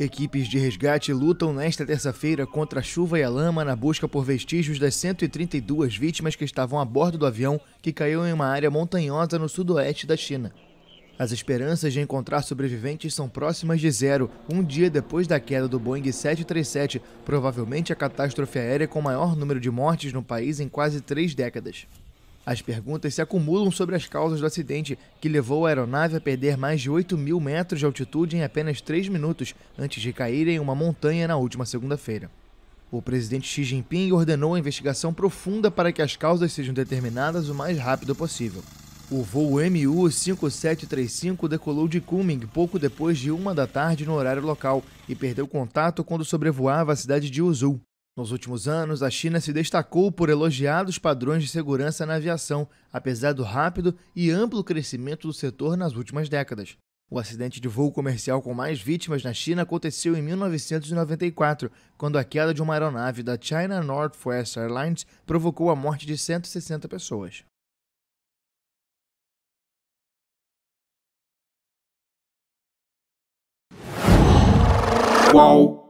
Equipes de resgate lutam nesta terça-feira contra a chuva e a lama na busca por vestígios das 132 vítimas que estavam a bordo do avião que caiu em uma área montanhosa no sudoeste da China. As esperanças de encontrar sobreviventes são próximas de zero, um dia depois da queda do Boeing 737, provavelmente a catástrofe aérea com maior número de mortes no país em quase três décadas. As perguntas se acumulam sobre as causas do acidente que levou a aeronave a perder mais de 8 mil metros de altitude em apenas 3 minutos antes de cair em uma montanha na última segunda-feira. O presidente Xi Jinping ordenou a investigação profunda para que as causas sejam determinadas o mais rápido possível. O voo MU-5735 decolou de Kunming pouco depois de uma da tarde no horário local e perdeu contato quando sobrevoava a cidade de Uzhou. Nos últimos anos, a China se destacou por elogiados padrões de segurança na aviação, apesar do rápido e amplo crescimento do setor nas últimas décadas. O acidente de voo comercial com mais vítimas na China aconteceu em 1994, quando a queda de uma aeronave da China Northwest Airlines provocou a morte de 160 pessoas. Qual?